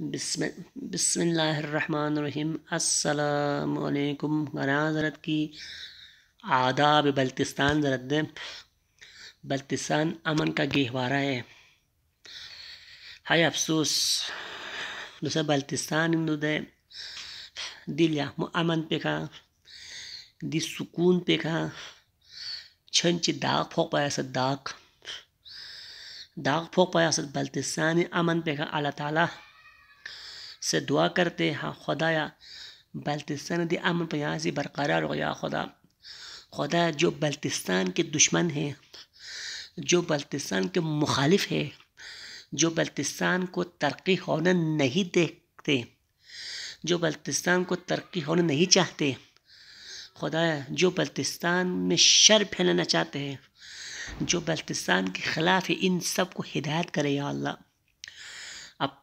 बिसमीम असलकुम घरान जरत की आदाब बल्तिस्तान जरत दें बल्तिस्तान अमन का गहवारा है हाय अफसोस दूसरा बल्तिस्तान हिंदू दे दिल या अमन पे खा दी सुकून पे खा छंच दाग फोक पाया सद दाग दाग फोक पाया सद बल्तिस्तान अमन पे खा अल्लाह ताला से दुआ करते हाँ खुदाया बल्तिस्तान दी अमन पर यहाँ से बरकरार हो या खुदा खुदा जो बल्तिस्तान के दुश्मन हैं जो बल्तिस्तान के मुखालिफ है जो बल्तिस्तान को तरक्की होना नहीं देखते जो बल्तिस्तान को तरक्की होना नहीं चाहते खुदा जो बल्तिस्तान में शर फैलाना चाहते हैं जो बल्तिस्तान के ख़िलाफ़ है इन सब को हिदायत करे या अल्लाह अब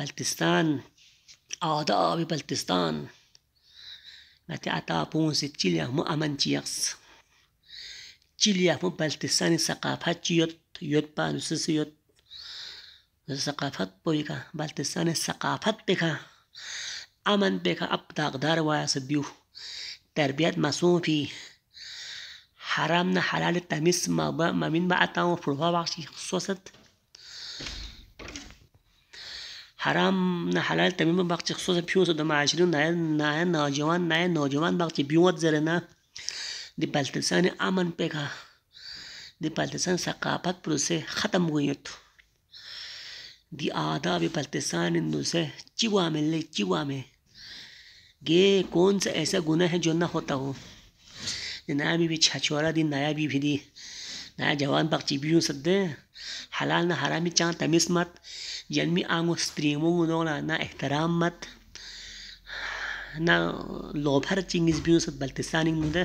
بلتستان أعضاء ببلتستان متى أتا بونس تيليا مو أمن تيغس تيليا مو بلتستان ثقافات يوت يوت نسس يوت ثقافات بويكا بلتستان ثقافات بيكا أمن بكا أبداق دار وايس بيو تربية مسوم في حرامنا حلال التميس ما من ما أتاو فروها بخشي خصوصت حرام حلال تماما وقتی خصوصا پیون د معاشرین نه نه ناجوان نه ناجوان وقتی بیوت زره نه دی پالتستان امن پیکا دی پالتستان ثقافت پروسه ختم گویت دی آداب پالتستان हिंदू से चिवा में ले चिवा में ये कौन सा ऐसा गुना है जो ना होता हो नया बीवी छछवारा दी नया बीवी दी ना जवान पक्षी भी हूँ सद हलाल ना हरामी चाँ तमीज मत जन्मी आंगो स्प्रीमो उनोला ना एहतराम मत ना लोभर चिंगिस भी हूँ सद बल्तिस्तानी मुदे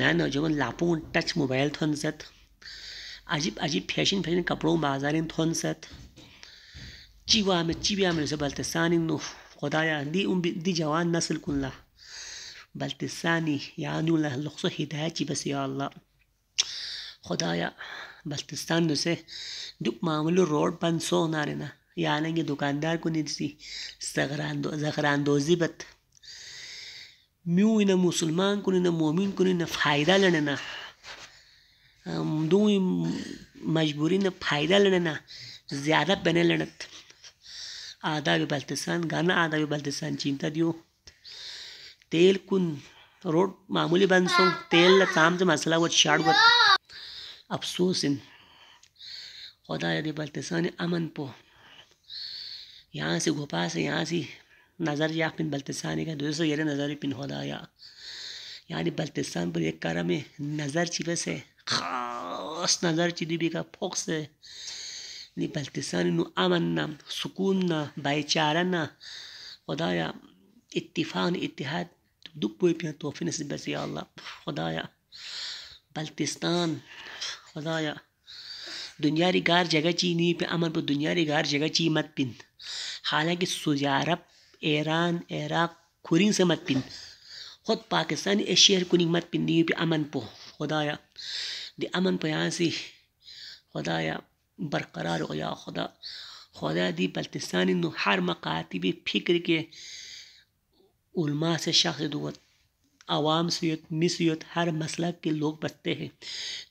ना नौजवान लापू टच मोबाइल थोन सत अजीब अजीब फैशन फैशन कपड़ों बाजारिन थोन सत चीवा में चीविया में से बल्तिस्तानी नो خدايا دي أم دي جوان نسل كلها بل تساني يانو له لخصو هدايتي بس يا الله ഹുദായ बल्तिस्तान से दुख मामूल रोड पर सो ना रहना यानी दुकानदार को निसी जखरांदो जखरानदोजी बत म्यू इन मुसलमान को इन मोमिन को इन फ़ायदा लेना दू मजबूरी ने फ़ायदा लेना ज़्यादा पहने लड़त आधा भी बल्तिस्तान गाना आधा भी बल्तिस्तान चिंता दियो तेल कुन रोड मामूली बंद सो तेल काम से मसला वो शाड़ इन खुदा यदि बल्तिसान अमन पो यहाँ से घुपा से यहाँ से नज़र या पिन बल्तिसानी का दूसरे ये नज़र पिन खुदा या यानी बल्तिस्तान पर एक कार में नज़र चिपे से खास नज़र चिदीबी का फोक से नी बल्तिस्तान नु अमन ना सुकून ना भाईचारा ना खुदा या इतिहाद दुख पे तोहफे नसीब से अल्लाह खुदा या बल्तिस्तान خدایا دنیا ری گار جگہ چی نی पे अमन पर दुनिया री गार जगह ची मत पिन हालांकि सऊदी अरब ईरान इराक खुरिंग से मत पिन खुद पाकिस्तान एशियर कुनिंग मत पिन दी पे अमन पो खुदाया दे अमन पो यहाँ से खुदाया برقرار हो या खुदा खुदा दी बल्तिस्तान हर मकातब फिक्र के उलमा से शख्स दुवत आवाम सूत मिसूत हर मसल के लोग बचते हैं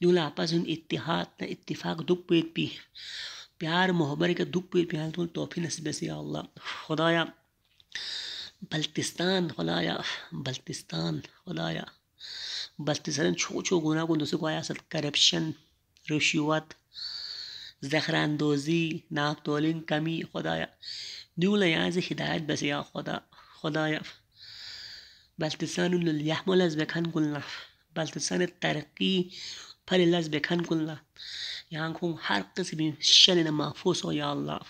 जो आपस में इतिहाद न इतफाक़ दुख पेत पी प्यार मोहब्बर के दुख पेत पी तो तोहफ़ी नसीब से अल्लाह खुदाया बल्तिस्तान खुदाया बल्तिस्तान खुदाया बल्तिस्तान छो छो गुना को दूसरे को आया सर करप्शन रिश्वत जखरानंदोजी नाप तोलिन कमी खुदाया यहाँ से हिदायत बसिया खुदा खुदाया بلتسان از بکن کلنا بلتسان ترقی پر بکن کلنا یعنی هر قسمی شنن محفوظ و یا الله